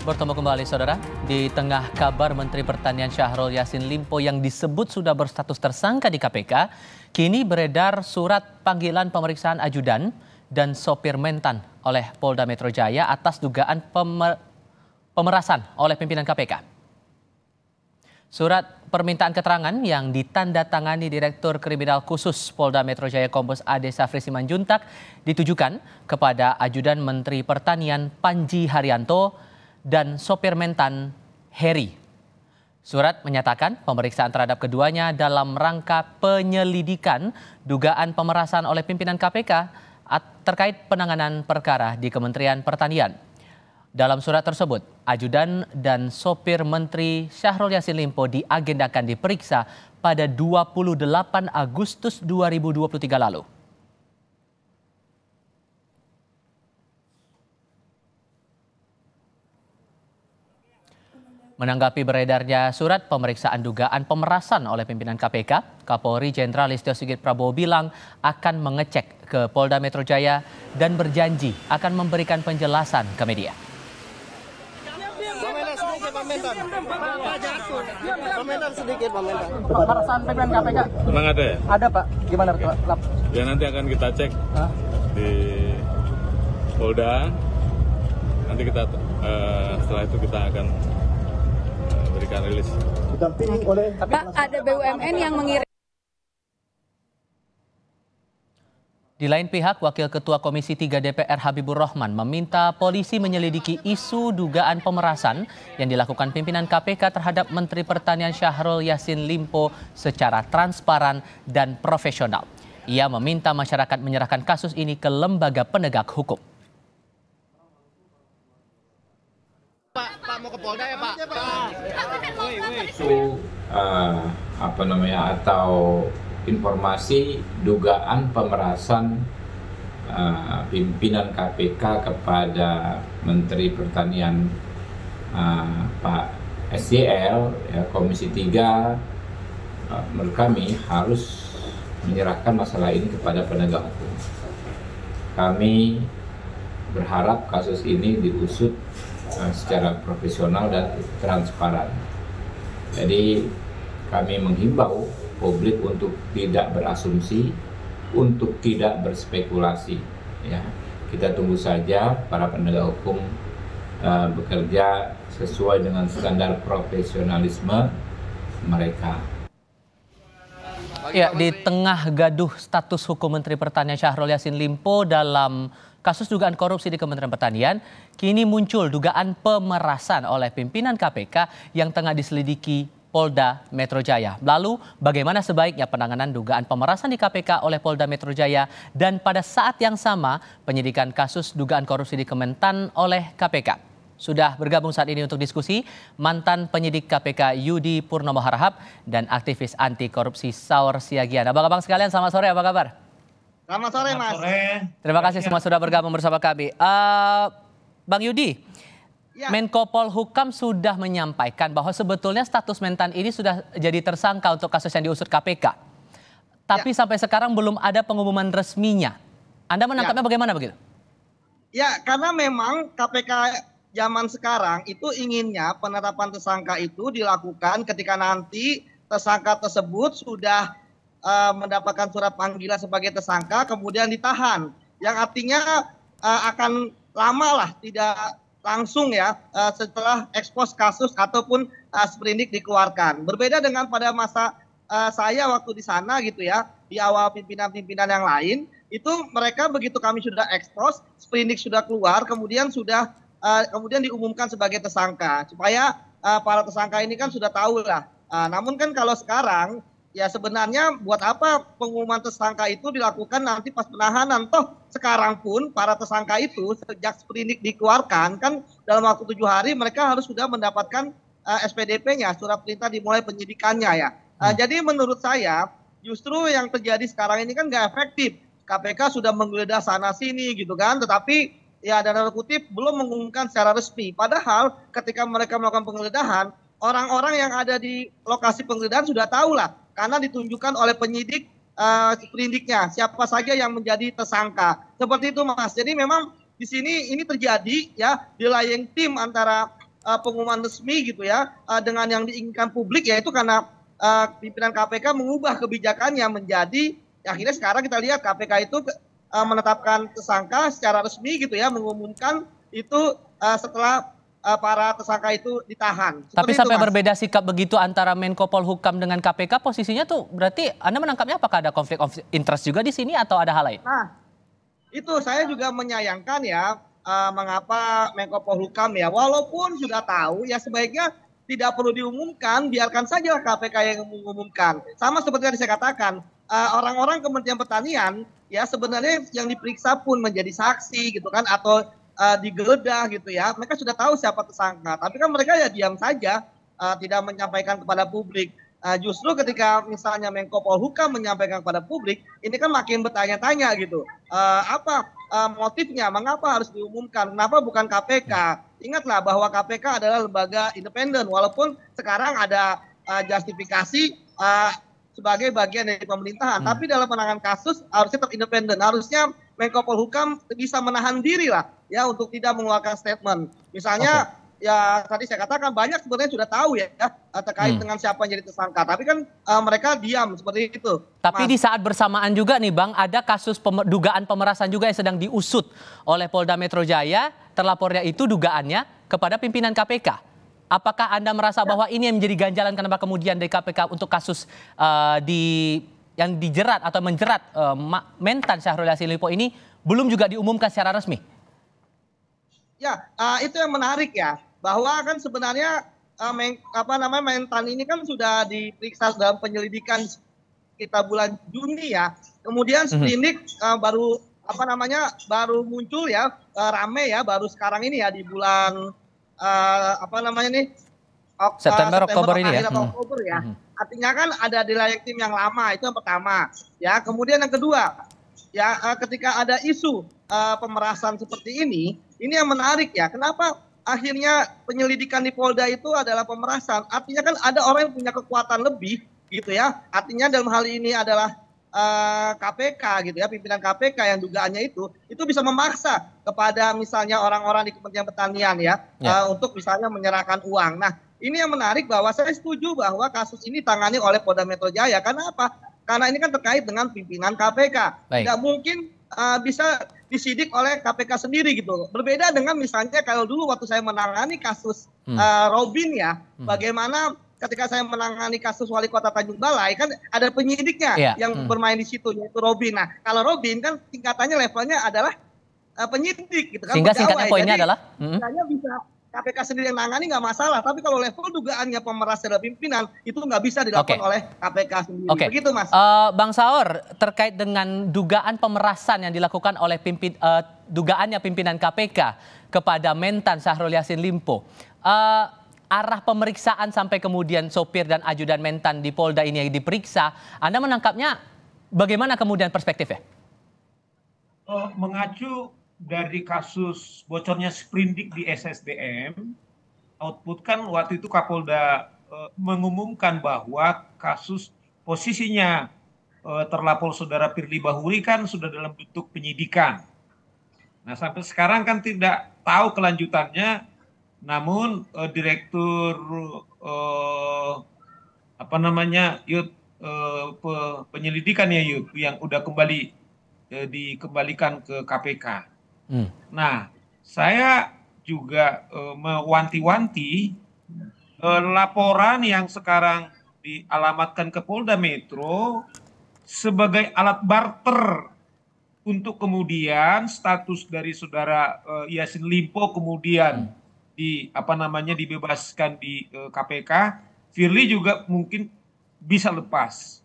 Bertemu kembali saudara, di tengah kabar Menteri Pertanian Syahrul Yasin Limpo yang disebut sudah berstatus tersangka di KPK, kini beredar surat panggilan pemeriksaan ajudan dan sopir mentan oleh Polda Metro Jaya atas dugaan pemer pemerasan oleh pimpinan KPK. Surat permintaan keterangan yang ditandatangani Direktur Kriminal Khusus Polda Metro Jaya Kombes Ade Safri Simanjuntak ditujukan kepada Ajudan Menteri Pertanian Panji Haryanto dan sopir mentan Heri. Surat menyatakan pemeriksaan terhadap keduanya dalam rangka penyelidikan dugaan pemerasan oleh pimpinan KPK terkait penanganan perkara di Kementerian Pertanian. Dalam surat tersebut, ajudan dan sopir Menteri Syahrul Yassin Limpo diagendakan diperiksa pada 28 Agustus 2023 lalu. Menanggapi beredarnya surat pemeriksaan dugaan pemerasan oleh pimpinan KPK, Kapolri Jenderal Listio Sigit Prabowo bilang akan mengecek ke Polda Metro Jaya dan berjanji akan memberikan penjelasan ke media. Pemerasan pimpinan KPK. Memang ada ya? Ada Pak. Gimana Oke. Ya. ya nanti akan kita cek Hah? di Polda. Nanti kita uh, setelah itu kita akan memberikan rilis. Didampingi oleh Pak, ada BUMN yang mengirim Di lain pihak, Wakil Ketua Komisi 3 DPR Habibur Rahman meminta polisi menyelidiki isu dugaan pemerasan yang dilakukan pimpinan KPK terhadap Menteri Pertanian Syahrul Yassin Limpo secara transparan dan profesional. Ia meminta masyarakat menyerahkan kasus ini ke lembaga penegak hukum. mau ke Polda ya Pak? Itu eh, apa namanya atau informasi dugaan pemerasan uh, pimpinan KPK kepada Menteri Pertanian uh, Pak SCL ya, Komisi 3 uh, menurut kami harus menyerahkan masalah ini kepada penegak hukum. Kami berharap kasus ini diusut Eh, secara profesional dan transparan. Jadi kami menghimbau publik untuk tidak berasumsi, untuk tidak berspekulasi. Ya, kita tunggu saja para penegak hukum uh, bekerja sesuai dengan standar profesionalisme mereka. Pagi, ya, Pak di tengah gaduh status hukum Menteri Pertanian Syahrul Yassin Limpo dalam kasus dugaan korupsi di Kementerian Pertanian, kini muncul dugaan pemerasan oleh pimpinan KPK yang tengah diselidiki Polda Metro Jaya. Lalu bagaimana sebaiknya penanganan dugaan pemerasan di KPK oleh Polda Metro Jaya dan pada saat yang sama penyidikan kasus dugaan korupsi di Kementan oleh KPK. Sudah bergabung saat ini untuk diskusi mantan penyidik KPK Yudi Purnomo Harahap dan aktivis anti korupsi Saur Siagian. Abang-abang sekalian selamat sore, apa kabar? Selamat sore, Mas. sore. Terima kasih semua sudah bergabung bersama kami. Uh, Bang Yudi, Ya. Menko Polhukam sudah menyampaikan bahwa sebetulnya status mentan ini sudah jadi tersangka untuk kasus yang diusut KPK. Tapi ya. sampai sekarang belum ada pengumuman resminya. Anda menangkapnya ya. bagaimana begitu? Ya, karena memang KPK zaman sekarang itu inginnya penetapan tersangka itu dilakukan ketika nanti tersangka tersebut sudah uh, mendapatkan surat panggilan sebagai tersangka kemudian ditahan yang artinya uh, akan lama lah tidak langsung ya uh, setelah ekspos kasus ataupun uh, sprindik dikeluarkan. Berbeda dengan pada masa uh, saya waktu di sana gitu ya, di awal pimpinan-pimpinan yang lain, itu mereka begitu kami sudah ekspos, sprindik sudah keluar, kemudian sudah Eh, kemudian diumumkan sebagai tersangka supaya uh, para tersangka ini kan sudah tahu lah. Uh, namun kan kalau sekarang ya sebenarnya buat apa pengumuman tersangka itu dilakukan nanti pas penahanan toh sekarang pun para tersangka itu sejak seperindik dikeluarkan kan dalam waktu tujuh hari mereka harus sudah mendapatkan uh, SPDP-nya surat perintah dimulai penyidikannya ya uh, hmm. jadi menurut saya justru yang terjadi sekarang ini kan nggak efektif KPK sudah menggeledah sana sini gitu kan tetapi ya dalam kutip belum mengumumkan secara resmi. Padahal ketika mereka melakukan penggeledahan, orang-orang yang ada di lokasi penggeledahan sudah tahu lah karena ditunjukkan oleh penyidik uh, perindiknya siapa saja yang menjadi tersangka. Seperti itu Mas. Jadi memang di sini ini terjadi ya di layang tim antara uh, pengumuman resmi gitu ya uh, dengan yang diinginkan publik yaitu karena uh, pimpinan KPK mengubah kebijakannya menjadi ya akhirnya sekarang kita lihat KPK itu uh, menetapkan tersangka secara resmi gitu ya mengumumkan itu uh, setelah uh, para tersangka itu ditahan. Seperti Tapi sampai itu, berbeda sikap begitu antara Menko Polhukam dengan KPK posisinya tuh berarti Anda menangkapnya apakah ada konflik of interest juga di sini atau ada hal lain? Nah, itu saya juga menyayangkan ya uh, mengapa Menko Polhukam ya walaupun sudah tahu ya sebaiknya tidak perlu diumumkan, biarkan saja KPK yang mengumumkan. Sama seperti yang saya katakan, Eh, orang-orang uh, Kementerian Pertanian ya sebenarnya yang diperiksa pun menjadi saksi gitu kan atau uh, digeledah gitu ya mereka sudah tahu siapa tersangka tapi kan mereka ya diam saja uh, tidak menyampaikan kepada publik uh, justru ketika misalnya Menko Polhukam menyampaikan kepada publik ini kan makin bertanya-tanya gitu uh, apa uh, motifnya mengapa harus diumumkan kenapa bukan KPK ingatlah bahwa KPK adalah lembaga independen walaupun sekarang ada uh, justifikasi sebagai bagian dari pemerintahan. Hmm. Tapi dalam penanganan kasus harusnya tetap independen. Harusnya Menko Polhukam bisa menahan diri lah ya untuk tidak mengeluarkan statement. Misalnya okay. ya tadi saya katakan banyak sebenarnya sudah tahu ya, ya terkait hmm. dengan siapa yang jadi tersangka. Tapi kan uh, mereka diam seperti itu. Tapi Mas. di saat bersamaan juga nih Bang, ada kasus pem dugaan pemerasan juga yang sedang diusut oleh Polda Metro Jaya. Terlapornya itu dugaannya kepada pimpinan KPK. Apakah Anda merasa bahwa ini yang menjadi ganjalan kenapa kemudian dari KPK untuk kasus uh, di yang dijerat atau menjerat uh, mentan Syahrul Yassin Limpo ini belum juga diumumkan secara resmi? Ya, uh, itu yang menarik ya. Bahwa kan sebenarnya uh, men, apa namanya mentan ini kan sudah diperiksa dalam penyelidikan kita bulan Juni ya. Kemudian seprindik mhm. uh, baru apa namanya baru muncul ya uh, rame ya baru sekarang ini ya di bulan uh, apa namanya nih Ok, eh, September, September Oktober ini ya. Hmm. Oktober ya. Hmm. Artinya kan ada di layak tim yang lama itu yang pertama. Ya, kemudian yang kedua, ya eh, ketika ada isu uh, pemerasan seperti ini, ini yang menarik ya. Kenapa akhirnya penyelidikan di Polda itu adalah pemerasan? Artinya kan ada orang yang punya kekuatan lebih gitu ya. Artinya dalam hal ini adalah KPK eh, gitu ya, pimpinan KPK yang dugaannya itu itu bisa memaksa kepada misalnya orang-orang di Kementerian Pertanian ya, ya. Uh, untuk misalnya menyerahkan uang. Nah, ini yang menarik bahwa saya setuju bahwa kasus ini tangani oleh Polda Metro Jaya. Karena apa? Karena ini kan terkait dengan pimpinan KPK. Baik. Tidak mungkin uh, bisa disidik oleh KPK sendiri gitu. Berbeda dengan misalnya kalau dulu waktu saya menangani kasus hmm. uh, Robin ya, hmm. bagaimana ketika saya menangani kasus wali kota Tanjung Balai kan ada penyidiknya yeah. yang hmm. bermain di situ yaitu Robin. Nah, kalau Robin kan tingkatannya levelnya adalah uh, penyidik gitu kan. Sehingga singkatnya poinnya Jadi, adalah hmm. bisa KPK sendiri yang nangani nggak masalah, tapi kalau level dugaannya pemeras dan pimpinan itu nggak bisa dilakukan okay. oleh KPK sendiri. Okay. Begitu mas. Uh, Bang Saur terkait dengan dugaan pemerasan yang dilakukan oleh pimpin uh, dugaannya pimpinan KPK kepada Mentan Syahrul Yassin Limpo. Uh, arah pemeriksaan sampai kemudian sopir dan ajudan mentan di Polda ini yang diperiksa, Anda menangkapnya bagaimana kemudian perspektifnya? Eh, mengacu dari kasus bocornya sprindik di SSDM, output kan waktu itu Kapolda eh, mengumumkan bahwa kasus posisinya eh, terlapor saudara Pirli Bahuri kan sudah dalam bentuk penyidikan. Nah sampai sekarang kan tidak tahu kelanjutannya namun uh, direktur uh, apa namanya Yud uh, penyelidikan ya Yud yang udah kembali uh, dikembalikan ke KPK. Hmm. Nah, saya juga uh, mewanti-wanti uh, laporan yang sekarang dialamatkan ke Polda Metro sebagai alat barter untuk kemudian status dari saudara uh, Yasin Limpo kemudian hmm di apa namanya dibebaskan di uh, eh, KPK, Firly juga mungkin bisa lepas.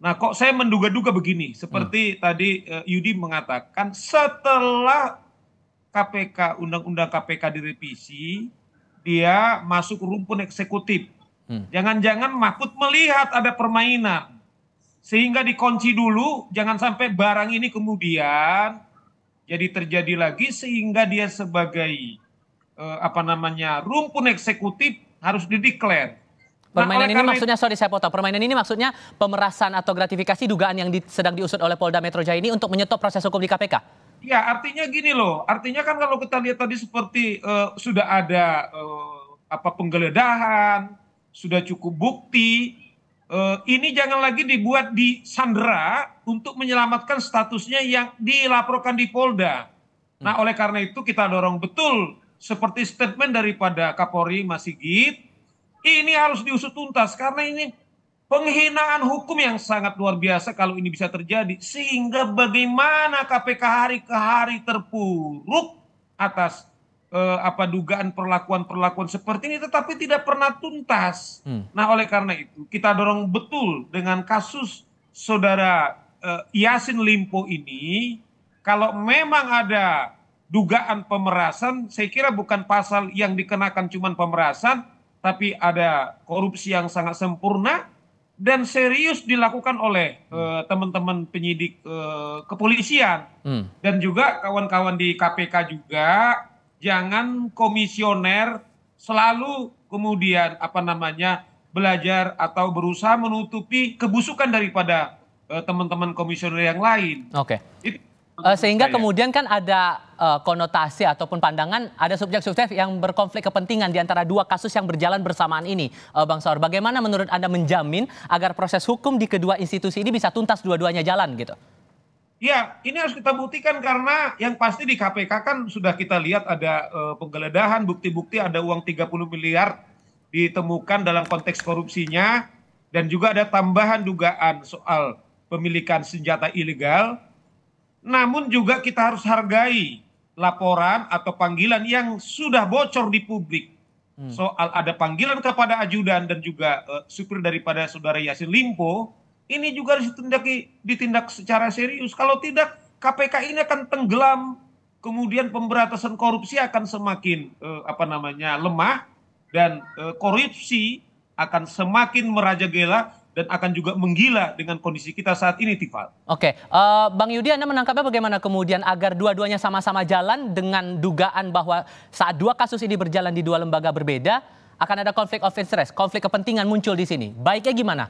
Nah, kok saya menduga-duga begini, seperti hmm. tadi uh, Yudi mengatakan setelah KPK undang-undang KPK direvisi, dia masuk rumpun eksekutif. Hmm. Jangan-jangan hmm. Mahfud melihat ada permainan sehingga dikunci dulu, jangan sampai barang ini kemudian jadi terjadi lagi sehingga dia sebagai eh, apa namanya rumpun eksekutif harus dideklar. Nah, Permainan nah, ini maksudnya sorry saya potong. Permainan ini maksudnya pemerasan atau gratifikasi dugaan yang di, sedang diusut oleh Polda Metro Jaya ini untuk menyetop proses hukum di KPK. Ya, artinya gini loh. Artinya kan kalau kita lihat tadi seperti uh, sudah ada uh, apa penggeledahan, sudah cukup bukti. Uh, ini jangan lagi dibuat di Sandra untuk menyelamatkan statusnya yang dilaporkan di Polda. Nah, hmm. oleh karena itu kita dorong betul seperti statement daripada Kapolri Mas Sigit, ini harus diusut tuntas karena ini penghinaan hukum yang sangat luar biasa kalau ini bisa terjadi sehingga bagaimana KPK hari ke hari terpuruk atas eh, apa dugaan perlakuan-perlakuan seperti ini tetapi tidak pernah tuntas. Hmm. Nah, oleh karena itu kita dorong betul dengan kasus saudara eh, Yasin Limpo ini kalau memang ada dugaan pemerasan, saya kira bukan pasal yang dikenakan cuma pemerasan, tapi ada korupsi yang sangat sempurna dan serius dilakukan oleh hmm. Eh, teman-teman hmm. uh, penyidik uh, kepolisian hmm. dan juga kawan-kawan di KPK juga jangan komisioner selalu kemudian apa namanya belajar atau berusaha menutupi kebusukan daripada eh, teman-teman uh, komisioner yang lain. Oke. Okay. Eh, sehingga ya. kemudian kan ada uh, konotasi ataupun pandangan ada subjek-subjek yang berkonflik kepentingan di antara dua kasus yang berjalan bersamaan ini, uh, Bang Saur. Bagaimana menurut Anda menjamin agar proses hukum di kedua institusi ini bisa tuntas dua-duanya jalan gitu? Ya, ini harus kita buktikan karena yang pasti di KPK kan sudah kita lihat ada uh, penggeledahan, bukti-bukti ada uang 30 miliar ditemukan dalam konteks korupsinya dan juga ada tambahan dugaan soal pemilikan senjata ilegal namun juga kita harus hargai laporan atau panggilan yang sudah bocor di publik. Hmm. Soal ada panggilan kepada ajudan dan juga uh, supir daripada saudara Yasin Limpo, ini juga harus ditindaki ditindak secara serius. Kalau tidak KPK ini akan tenggelam, kemudian pemberantasan korupsi akan semakin uh, apa namanya lemah dan uh, korupsi akan semakin merajagela dan akan juga menggila dengan kondisi kita saat ini, Tifal. Oke, uh, Bang Yudi, Anda menangkapnya bagaimana kemudian agar dua-duanya sama-sama jalan dengan dugaan bahwa saat dua kasus ini berjalan di dua lembaga berbeda, akan ada konflik of interest, konflik kepentingan muncul di sini. Baiknya gimana?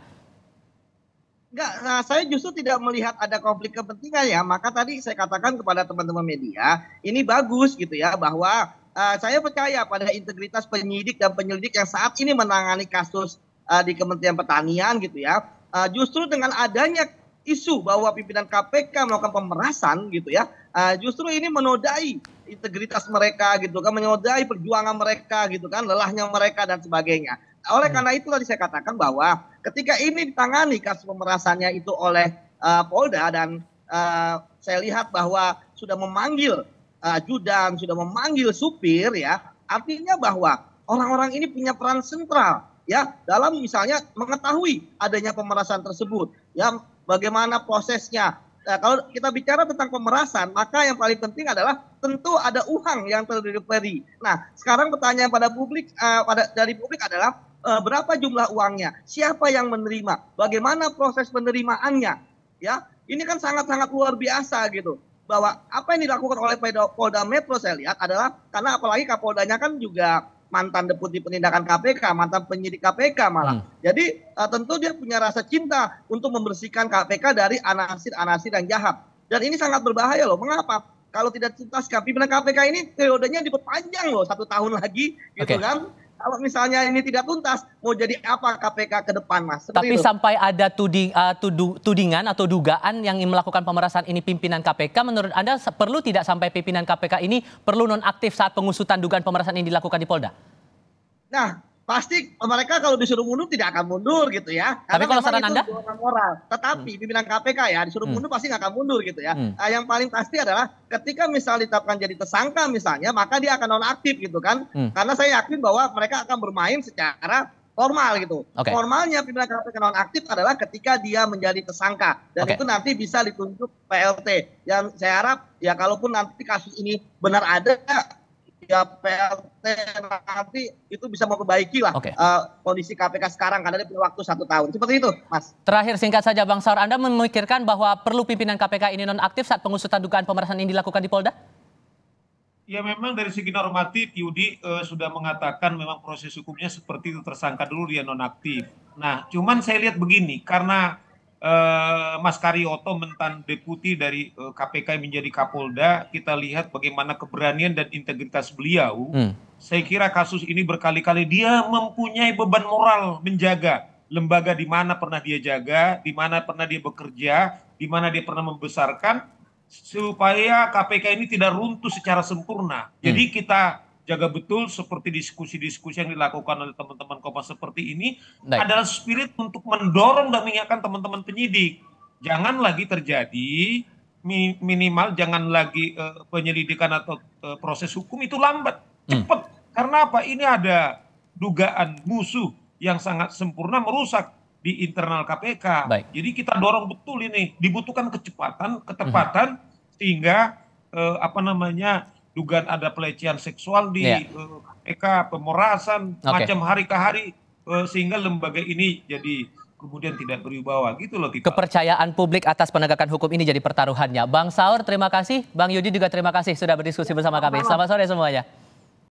Enggak, nah saya justru tidak melihat ada konflik kepentingan ya. Maka tadi saya katakan kepada teman-teman media, ini bagus gitu ya bahwa uh, saya percaya pada integritas penyidik dan penyelidik yang saat ini menangani kasus Eh, di Kementerian Pertanian gitu ya. Uh, justru dengan adanya isu bahwa pimpinan KPK melakukan pemerasan gitu ya, uh, justru ini menodai integritas mereka gitu kan, menodai perjuangan mereka gitu kan, lelahnya mereka dan sebagainya. Oleh hmm. karena itu tadi saya katakan bahwa ketika ini ditangani kasus pemerasannya itu oleh uh, Polda dan uh, saya lihat bahwa sudah memanggil uh, judan, sudah memanggil supir ya, artinya bahwa orang-orang ini punya peran sentral ya dalam misalnya mengetahui adanya pemerasan tersebut ya bagaimana prosesnya Nah, kalau kita bicara tentang pemerasan, maka yang paling penting adalah tentu ada uang yang terdelivery. Nah, sekarang pertanyaan pada publik uh, pada dari publik adalah uh, berapa jumlah uangnya, siapa yang menerima, bagaimana proses penerimaannya, ya. Ini kan sangat-sangat luar biasa gitu bahwa apa yang dilakukan oleh Polda Metro saya lihat adalah karena apalagi Kapoldanya kan juga mantan deputi penindakan KPK, mantan penyidik KPK malah. Hmm. Jadi uh, tentu dia punya rasa cinta untuk membersihkan KPK dari anasir-anasir yang jahat. Dan ini sangat berbahaya loh. Mengapa? Kalau tidak tuntas pimpinan KPK ini periodenya diperpanjang loh satu tahun lagi, gitu okay. kan? kalau misalnya ini tidak tuntas, mau jadi apa KPK ke depan, Mas? Seperti Tapi itu. sampai ada tuding, uh, eh, tudu, tudingan atau dugaan yang melakukan pemerasan ini pimpinan KPK, menurut Anda perlu tidak sampai pimpinan KPK ini perlu nonaktif saat pengusutan dugaan pemerasan ini dilakukan di Polda? Nah, pasti mereka kalau disuruh mundur tidak akan mundur gitu ya. Tapi Karena kalau saran Anda moral. Tetapi hmm. pimpinan KPK ya disuruh hmm. mundur pasti nggak akan mundur gitu ya. Hmm. Nah, yang paling pasti adalah ketika misalnya ditetapkan jadi tersangka misalnya maka dia akan nonaktif gitu kan. Hmm. Karena saya yakin bahwa mereka akan bermain secara formal gitu. Okay. Formalnya pimpinan KPK nonaktif adalah ketika dia menjadi tersangka dan okay. itu nanti bisa ditunjuk PLT. Yang saya harap ya kalaupun nanti kasus ini benar ada ya PLT nanti itu bisa memperbaiki lah okay. uh, eh, kondisi KPK sekarang karena dia punya waktu satu tahun. Seperti itu, Mas. Terakhir singkat saja, Bang Saur, Anda memikirkan bahwa perlu pimpinan KPK ini nonaktif saat pengusutan dugaan pemerasan ini dilakukan di Polda? Ya memang dari segi normatif Yudi uh, sudah mengatakan memang proses hukumnya seperti itu tersangka dulu dia nonaktif. Nah, cuman saya lihat begini karena eh, Mas Karyoto mentan deputi dari KPK eh, menjadi Kapolda, kita lihat bagaimana keberanian dan integritas beliau. Hmm. Saya kira kasus ini berkali-kali dia mempunyai beban moral menjaga lembaga di mana pernah dia jaga, di mana pernah dia bekerja, di mana dia pernah membesarkan supaya KPK ini tidak runtuh secara sempurna. Hmm. Jadi kita jaga betul seperti diskusi-diskusi yang dilakukan oleh teman-teman Kompas seperti ini Naik. adalah spirit untuk mendorong dan mengingatkan teman-teman penyidik. Jangan lagi terjadi minimal jangan lagi uh, penyelidikan atau uh, proses hukum itu lambat, hmm. cepat. Hmm. Karena apa? Ini ada dugaan musuh yang sangat sempurna merusak di internal KPK. Baik. Jadi kita dorong betul ini, dibutuhkan kecepatan, ketepatan hmm. sehingga uh, apa namanya dugaan ada pelecehan seksual di yeah. Ya. uh, EK pemerasan okay. macam hari ke hari uh, sehingga lembaga ini jadi kemudian tidak berwibawa gitu loh Kepercayaan publik atas penegakan hukum ini jadi pertaruhannya. Bang Saur terima kasih, Bang Yudi juga terima kasih sudah berdiskusi ya, bersama kami. Selamat sore semuanya.